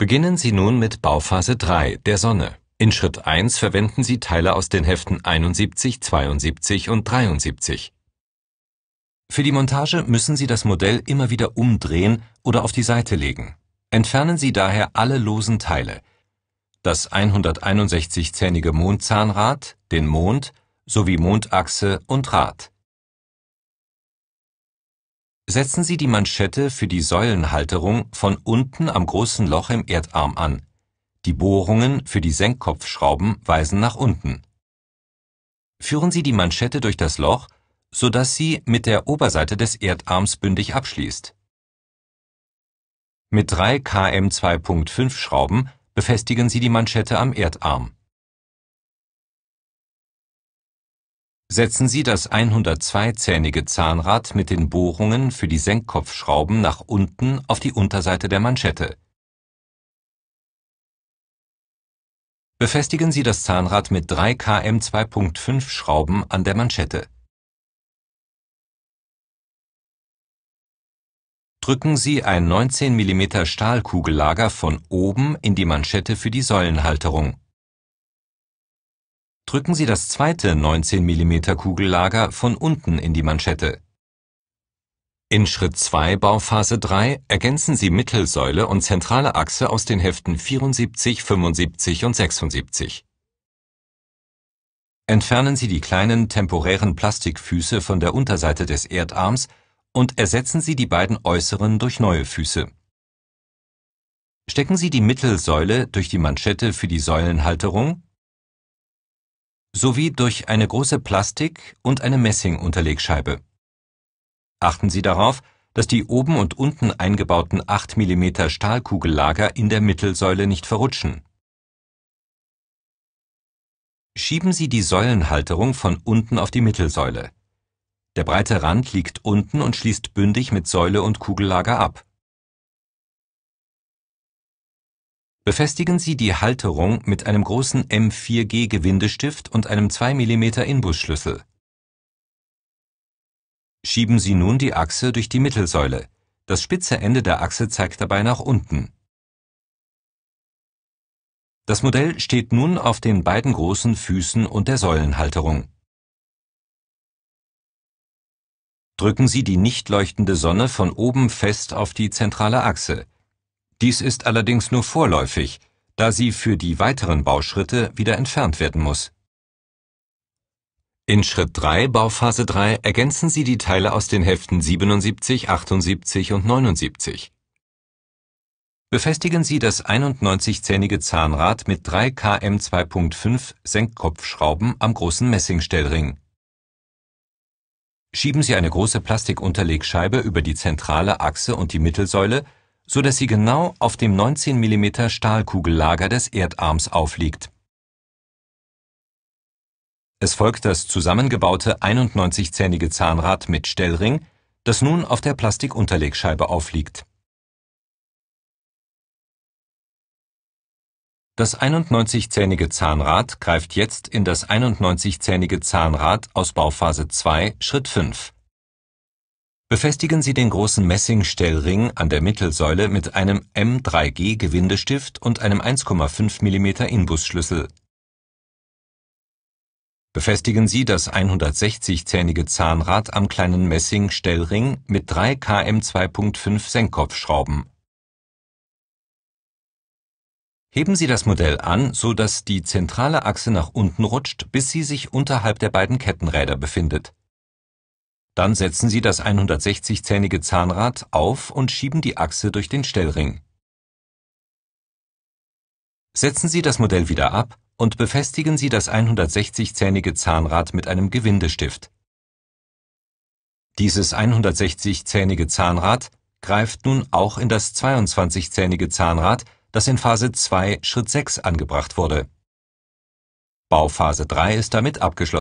Beginnen Sie nun mit Bauphase 3, der Sonne. In Schritt 1 verwenden Sie Teile aus den Heften 71, 72 und 73. Für die Montage müssen Sie das Modell immer wieder umdrehen oder auf die Seite legen. Entfernen Sie daher alle losen Teile. Das 161-zähnige Mondzahnrad, den Mond sowie Mondachse und Rad. Setzen Sie die Manschette für die Säulenhalterung von unten am großen Loch im Erdarm an. Die Bohrungen für die Senkkopfschrauben weisen nach unten. Führen Sie die Manschette durch das Loch, so dass sie mit der Oberseite des Erdarms bündig abschließt. Mit drei KM 2.5 Schrauben befestigen Sie die Manschette am Erdarm setzen Sie das 102-zähnige Zahnrad mit den Bohrungen für die Senkkopfschrauben nach unten auf die Unterseite der Manschette. Befestigen Sie das Zahnrad mit 3 km 2.5 Schrauben an der Manschette. Drücken Sie ein 19 mm Stahlkugellager von oben in die Manschette für die Säulenhalterung drücken Sie das zweite 19 mm Kugellager von unten in die Manschette. In Schritt 2 Bauphase 3 ergänzen Sie Mittelsäule und zentrale Achse aus den Heften 74, 75 und 76. Entfernen Sie die kleinen temporären Plastikfüße von der Unterseite des Erdarms und ersetzen Sie die beiden äußeren durch neue Füße. Stecken Sie die Mittelsäule durch die Manschette für die Säulenhalterung sowie durch eine große Plastik- und eine Messing-Unterlegscheibe. Achten Sie darauf, dass die oben und unten eingebauten 8 mm Stahlkugellager in der Mittelsäule nicht verrutschen. Schieben Sie die Säulenhalterung von unten auf die Mittelsäule. Der breite Rand liegt unten und schließt bündig mit Säule und Kugellager ab Befestigen Sie die Halterung mit einem großen M4G-Gewindestift und einem 2 mm Inbusschlüssel. Schieben Sie nun die Achse durch die Mittelsäule. Das spitze Ende der Achse zeigt dabei nach unten. Das Modell steht nun auf den beiden großen Füßen und der Säulenhalterung. Drücken Sie die nicht leuchtende Sonne von oben fest auf die zentrale Achse dies ist allerdings nur vorläufig, da sie für die weiteren Bauschritte wieder entfernt werden muss. In Schritt 3 Bauphase 3 ergänzen Sie die Teile aus den Heften 77, 78 und 79. Befestigen Sie das 91-zähnige Zahnrad mit 3 km 2.5 Senkkopfschrauben am großen Messingstellring. Schieben Sie eine große Plastikunterlegscheibe über die zentrale Achse und die Mittelsäule so dass sie genau auf dem 19 mm Stahlkugellager des Erdarms aufliegt. Es folgt das zusammengebaute 91-zähnige Zahnrad mit Stellring, das nun auf der Plastikunterlegscheibe aufliegt. Das 91-zähnige Zahnrad greift jetzt in das 91-zähnige Zahnrad aus Bauphase 2, Schritt 5. Befestigen Sie den großen Messingstellring an der Mittelsäule mit einem M3G-Gewindestift und einem 1,5 mm Inbusschlüssel. Befestigen Sie das 160-zähnige Zahnrad am kleinen Messingstellring mit drei Km 2.5 Senkkopfschrauben. Heben Sie das Modell an, so dass die zentrale Achse nach unten rutscht, bis sie sich unterhalb der beiden Kettenräder befindet dann setzen Sie das 160-zähnige Zahnrad auf und schieben die Achse durch den Stellring. Setzen Sie das Modell wieder ab und befestigen Sie das 160-zähnige Zahnrad mit einem Gewindestift. Dieses 160-zähnige Zahnrad greift nun auch in das 22-zähnige Zahnrad, das in Phase 2 Schritt 6 angebracht wurde. Bauphase 3 ist damit abgeschlossen